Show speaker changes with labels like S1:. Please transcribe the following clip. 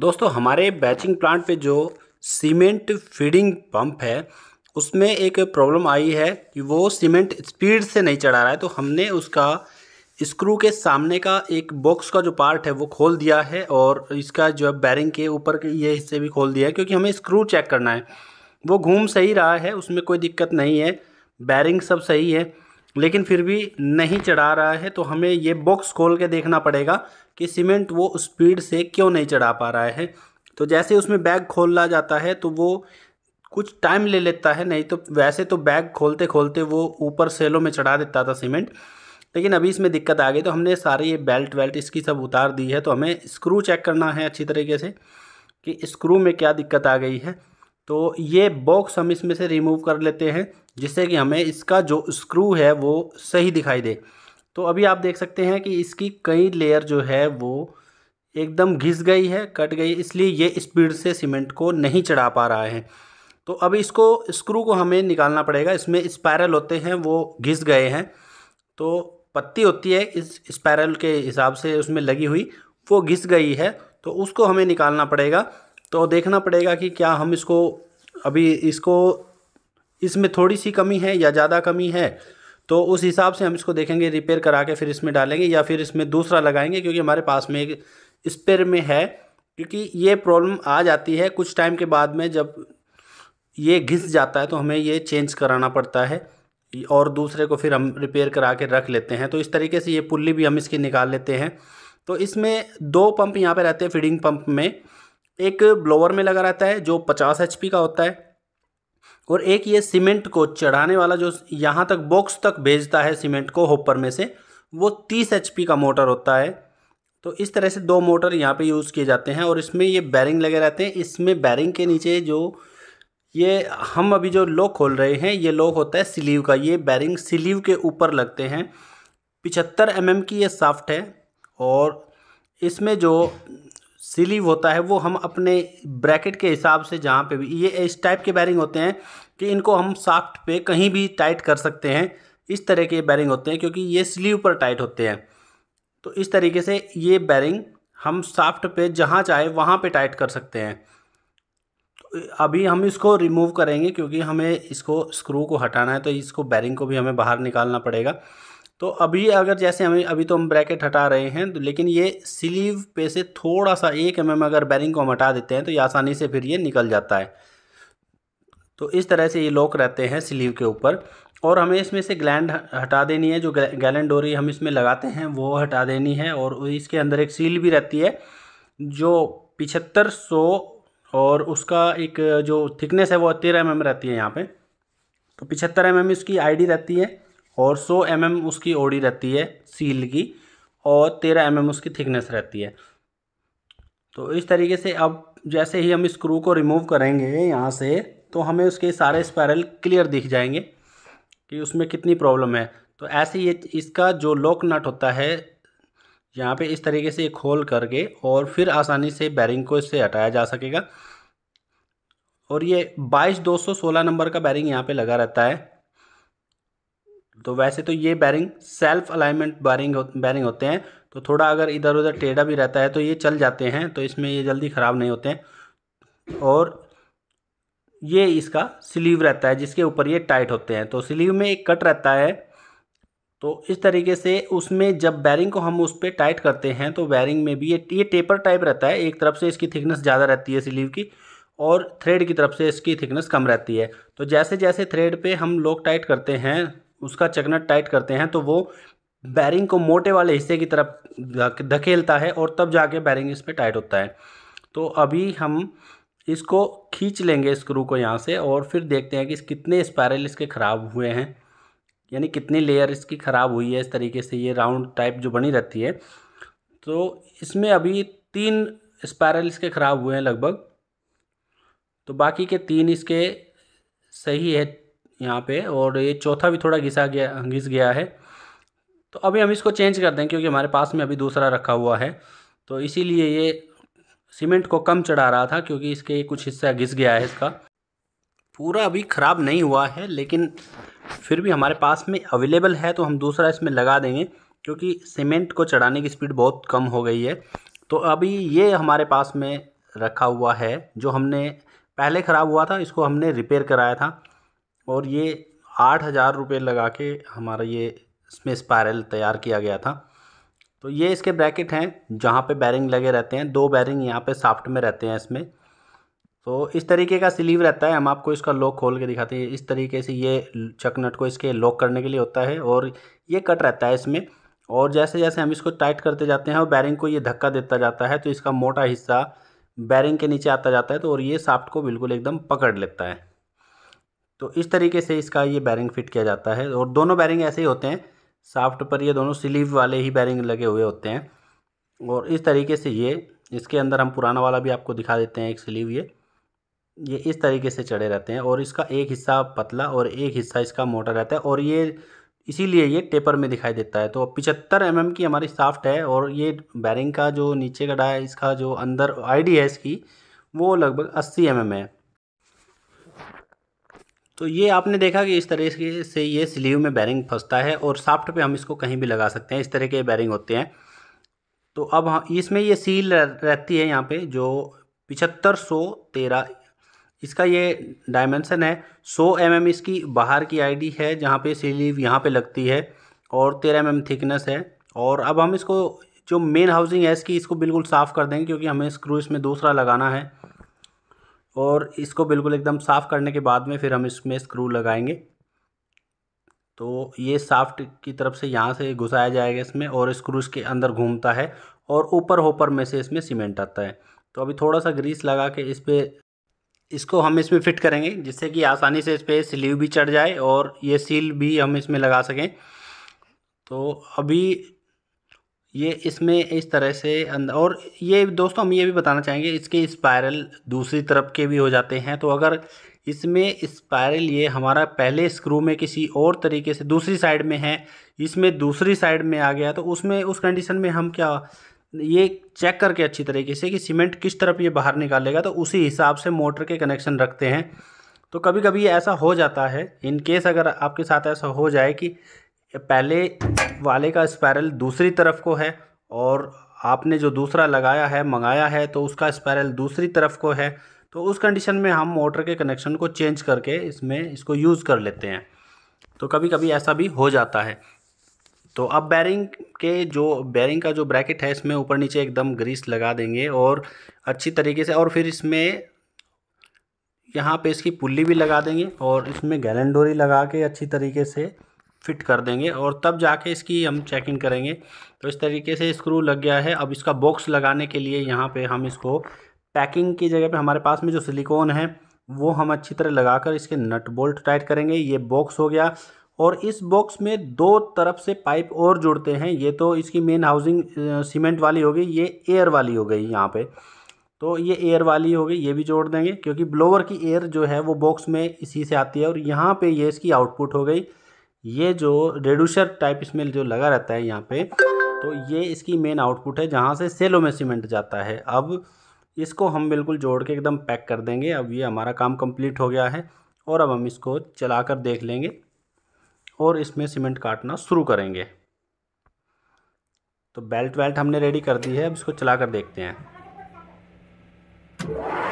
S1: दोस्तों हमारे batching plant पे जो सीमेंट फीडिंग पंप है उसमें एक प्रॉब्लम आई है कि वो सीमेंट स्पीड से नहीं चढ़ा रहा है तो हमने उसका स्क्रू के सामने का एक बॉक्स का जो पार्ट है वो खोल दिया है और इसका जो है बैरिंग के ऊपर के ये हिस्से भी खोल दिया है क्योंकि हमें स्क्रू चेक करना है वो घूम सही रहा है उसमें कोई दिक्कत नहीं है बैरिंग सब सही है लेकिन फिर भी नहीं चढ़ा रहा है तो हमें ये बॉक्स खोल के देखना पड़ेगा कि सीमेंट वो स्पीड से क्यों नहीं चढ़ा पा रहा है तो जैसे उसमें बैग खोला जाता है तो वो कुछ टाइम ले लेता है नहीं तो वैसे तो बैग खोलते खोलते वो ऊपर सेलों में चढ़ा देता था सीमेंट लेकिन अभी इसमें दिक्कत आ गई तो हमने सारी ये बेल्ट वेल्ट इसकी सब उतार दी है तो हमें स्क्रू चेक करना है अच्छी तरीके से कि स्क्रू में क्या दिक्कत आ गई है तो ये बॉक्स हम इसमें से रिमूव कर लेते हैं जिससे कि हमें इसका जो स्क्रू है वो सही दिखाई दे तो अभी आप देख सकते हैं कि इसकी कई लेयर जो है वो एकदम घिस गई है कट गई इसलिए ये स्पीड से सीमेंट को नहीं चढ़ा पा रहा है तो अब इसको स्क्रू को हमें निकालना पड़ेगा इसमें स्पायरल होते हैं वो घिस गए हैं तो पत्ती होती है इस स्पायरल के हिसाब से उसमें लगी हुई वो घिस गई है तो उसको हमें निकालना पड़ेगा तो देखना पड़ेगा कि क्या हम इसको अभी इसको इसमें थोड़ी सी कमी है या ज़्यादा कमी है तो उस हिसाब से हम इसको देखेंगे रिपेयर करा के फिर इसमें डालेंगे या फिर इसमें दूसरा लगाएंगे क्योंकि हमारे पास में एक स्पेयर में है क्योंकि ये प्रॉब्लम आ जाती है कुछ टाइम के बाद में जब ये घिस जाता है तो हमें ये चेंज कराना पड़ता है और दूसरे को फिर हम रिपेयर करा के रख लेते हैं तो इस तरीके से ये पुल्ली भी हम इसकी निकाल लेते हैं तो इसमें दो पंप यहाँ पर रहते हैं फीडिंग पंप में एक ब्लोअर में लगा रहता है जो पचास एच का होता है और एक ये सीमेंट को चढ़ाने वाला जो यहाँ तक बॉक्स तक भेजता है सीमेंट को होपर में से वो तीस एच का मोटर होता है तो इस तरह से दो मोटर यहाँ पे यूज़ किए जाते हैं और इसमें ये बैरिंग लगे रहते हैं इसमें बैरिंग के नीचे जो ये हम अभी जो लॉक खोल रहे हैं ये लॉक होता है सिलीव का ये बैरिंग सिलीव के ऊपर लगते हैं पिचहत्तर एम mm की ये साफ्ट है और इसमें जो सिलीव होता है वो हम अपने ब्रैकेट के हिसाब से जहाँ पे भी ये इस टाइप के बैरिंग होते हैं कि इनको हम साफ्ट पे कहीं भी टाइट कर सकते हैं इस तरह के बैरिंग होते हैं क्योंकि ये स्लीव पर टाइट होते हैं तो इस तरीके से ये बैरिंग हम साफ्ट पे जहाँ चाहे वहाँ पे टाइट कर सकते हैं तो अभी हम इसको रिमूव करेंगे क्योंकि हमें इसको स्क्रू को हटाना है तो इसको बैरिंग को भी हमें बाहर निकालना पड़ेगा तो अभी अगर जैसे हमें अभी तो हम ब्रैकेट हटा रहे हैं तो लेकिन ये स्लीव पे से थोड़ा सा एक एम mm अगर बैरिंग को हम हटा देते हैं तो ये आसानी से फिर ये निकल जाता है तो इस तरह से ये लॉक रहते हैं स्लीव के ऊपर और हमें इसमें से ग्लैंड हटा देनी है जो गैलन डोरी हम इसमें लगाते हैं वो हटा देनी है और इसके अंदर एक सील भी रहती है जो पिछहत्तर सौ और उसका एक जो थिकनेस है वो तेरह एम mm रहती है यहाँ पर तो पिछहत्तर एम mm इसकी आई रहती है और 100 एम mm उसकी ओडी रहती है सील की और 13 एम mm उसकी थिकनेस रहती है तो इस तरीके से अब जैसे ही हम स्क्रू को रिमूव करेंगे यहाँ से तो हमें उसके सारे स्पायरल क्लियर दिख जाएंगे कि उसमें कितनी प्रॉब्लम है तो ऐसे ये इसका जो लॉक नट होता है यहाँ पे इस तरीके से खोल करके और फिर आसानी से बैरिंग को इससे हटाया जा सकेगा और ये बाईस दो सौ सोलह नंबर का बैरिंग यहाँ पे लगा रहता है तो वैसे तो ये bearing self alignment bearing bearing होते हैं तो थोड़ा अगर इधर उधर टेढ़ा भी रहता है तो ये चल जाते हैं तो इसमें ये जल्दी ख़राब नहीं होते हैं और ये इसका स्लीव रहता है जिसके ऊपर ये टाइट होते हैं तो स्लीव में एक कट रहता है तो इस तरीके से उसमें जब बैरिंग को हम उस पर टाइट करते हैं तो बैरिंग में भी ये ये टेपर टाइप रहता है एक तरफ से इसकी थिकनेस ज़्यादा रहती है स्लीव की और थ्रेड की तरफ से इसकी थिकनेस कम रहती है तो जैसे जैसे थ्रेड पे हम लोग टाइट करते हैं उसका चकनट टाइट करते हैं तो वो बैरिंग को मोटे वाले हिस्से की तरफ धकेलता है और तब जाके बैरिंग इस पर टाइट होता है तो अभी हम इसको खींच लेंगे स्क्रू को यहाँ से और फिर देखते हैं कि कितने स्पायरल इसके ख़राब हुए हैं यानी कितनी लेयर इसकी ख़राब हुई है इस तरीके से ये राउंड टाइप जो बनी रहती है तो इसमें अभी तीन स्पायरल इसके ख़राब हुए हैं लगभग तो बाकी के तीन इसके सही है यहाँ पे और ये चौथा भी थोड़ा घिसा गया घिस गया है तो अभी हम इसको चेंज कर दें क्योंकि हमारे पास में अभी दूसरा रखा हुआ है तो इसीलिए ये सीमेंट को कम चढ़ा रहा था क्योंकि इसके कुछ हिस्सा घिस गया है इसका पूरा अभी ख़राब नहीं हुआ है लेकिन फिर भी हमारे पास में अवेलेबल है तो हम दूसरा इसमें लगा देंगे क्योंकि सीमेंट को चढ़ाने की स्पीड बहुत कम हो गई है तो अभी ये हमारे पास में रखा हुआ है जो हमने पहले ख़राब हुआ था इसको हमने रिपेयर कराया था और ये आठ हज़ार रुपये लगा के हमारा ये इसमें स्पायरल तैयार किया गया था तो ये इसके ब्रैकेट हैं जहाँ पे बैरिंग लगे रहते हैं दो बैरिंग यहाँ पे साफ्ट में रहते हैं इसमें तो इस तरीके का स्लीव रहता है हम आपको इसका लॉक खोल के दिखाते हैं इस तरीके से ये चकनट को इसके लॉक करने के लिए होता है और ये कट रहता है इसमें और जैसे जैसे हम इसको टाइट करते जाते हैं और बैरिंग को ये धक्का देता जाता है तो इसका मोटा हिस्सा बैरिंग के नीचे आता जाता है तो और ये साफ्ट को बिल्कुल एकदम पकड़ लेता है तो इस तरीके से इसका ये बैरिंग फिट किया जाता है और दोनों बैरिंग ऐसे ही होते हैं साफ्ट पर ये दोनों स्लीव वाले ही बैरिंग लगे हुए होते हैं और इस तरीके से ये इसके अंदर हम पुराना वाला भी आपको दिखा देते हैं एक स्लीव ये ये इस तरीके से चढ़े रहते हैं और इसका एक हिस्सा पतला और एक हिस्सा इसका मोटा रहता है और ये इसीलिए ये टेपर में दिखाई देता है तो पिचहत्तर एम mm की हमारी साफ्ट है और ये बैरिंग का जो नीचे का डा है इसका जो अंदर आईडी है इसकी वो लगभग अस्सी एम mm है तो ये आपने देखा कि इस तरह से ये स्लीव में बैरिंग फंसता है और साफ्ट पे हम इसको कहीं भी लगा सकते हैं इस तरह के बैरिंग होते हैं तो अब हम हाँ, इसमें ये सील रहती है यहाँ पे जो पिछहत्तर सौ तेरह इसका ये डायमेंशन है सौ एम mm इसकी बाहर की आईडी है जहाँ पे स्लीव यहाँ पे लगती है और तेरह एम mm थिकनेस है और अब हम इसको जो मेन हाउसिंग है इसकी इसको बिल्कुल साफ़ कर देंगे क्योंकि हमें स्क्रू इसमें दूसरा लगाना है और इसको बिल्कुल एकदम साफ़ करने के बाद में फिर हम इसमें स्क्रू लगाएंगे तो ये साफ्ट की तरफ से यहाँ से घुसाया जाएगा इसमें और स्क्रू इसके अंदर घूमता है और ऊपर होपर में से इसमें सीमेंट आता है तो अभी थोड़ा सा ग्रीस लगा के इस पर इसको हम इसमें फ़िट करेंगे जिससे कि आसानी से इस पर स्लीव भी चढ़ जाए और ये सील भी हम इसमें लगा सकें तो अभी ये इसमें इस तरह से और ये दोस्तों हम ये भी बताना चाहेंगे इसके स्पायरल दूसरी तरफ के भी हो जाते हैं तो अगर इसमें स्पायरल ये हमारा पहले स्क्रू में किसी और तरीके से दूसरी साइड में है इसमें दूसरी साइड में आ गया तो उसमें उस कंडीशन में हम क्या ये चेक करके अच्छी तरीके से कि सीमेंट किस तरफ ये बाहर निकालेगा तो उसी हिसाब से मोटर के कनेक्शन रखते हैं तो कभी कभी ऐसा हो जाता है इनकेस अगर आपके साथ ऐसा हो जाए कि पहले वाले का स्पैरल दूसरी तरफ को है और आपने जो दूसरा लगाया है मंगाया है तो उसका स्पैरल दूसरी तरफ को है तो उस कंडीशन में हम मोटर के कनेक्शन को चेंज करके इसमें इसको यूज़ कर लेते हैं तो कभी कभी ऐसा भी हो जाता है तो अब बैरिंग के जो बैरिंग का जो ब्रैकेट है इसमें ऊपर नीचे एकदम ग्रीस लगा देंगे और अच्छी तरीके से और फिर इसमें यहाँ पे इसकी पुल्ली भी लगा देंगे और इसमें गैलन डोरी लगा के अच्छी तरीके से फिट कर देंगे और तब जाके इसकी हम चेकिंग करेंगे तो इस तरीके से स्क्रू लग गया है अब इसका बॉक्स लगाने के लिए यहाँ पे हम इसको पैकिंग की जगह पे हमारे पास में जो सिलिकॉन है वो हम अच्छी तरह लगाकर इसके नट बोल्ट टाइट करेंगे ये बॉक्स हो गया और इस बॉक्स में दो तरफ से पाइप और जुड़ते हैं ये तो इसकी मेन हाउसिंग सीमेंट वाली हो गई ये एयर वाली हो गई यहाँ पर तो ये एयर वाली हो गई ये भी जोड़ देंगे क्योंकि ब्लोवर की एयर जो है वो बॉक्स में इसी से आती है और यहाँ पर ये इसकी आउटपुट हो गई ये जो रेडूशर टाइप इसमें जो लगा रहता है यहाँ पे तो ये इसकी मेन आउटपुट है जहाँ से सेलों में सीमेंट जाता है अब इसको हम बिल्कुल जोड़ के एकदम पैक कर देंगे अब ये हमारा काम कंप्लीट हो गया है और अब हम इसको चला कर देख लेंगे और इसमें सीमेंट काटना शुरू करेंगे तो बेल्ट वेल्ट हमने रेडी कर दी है अब इसको चला कर देखते हैं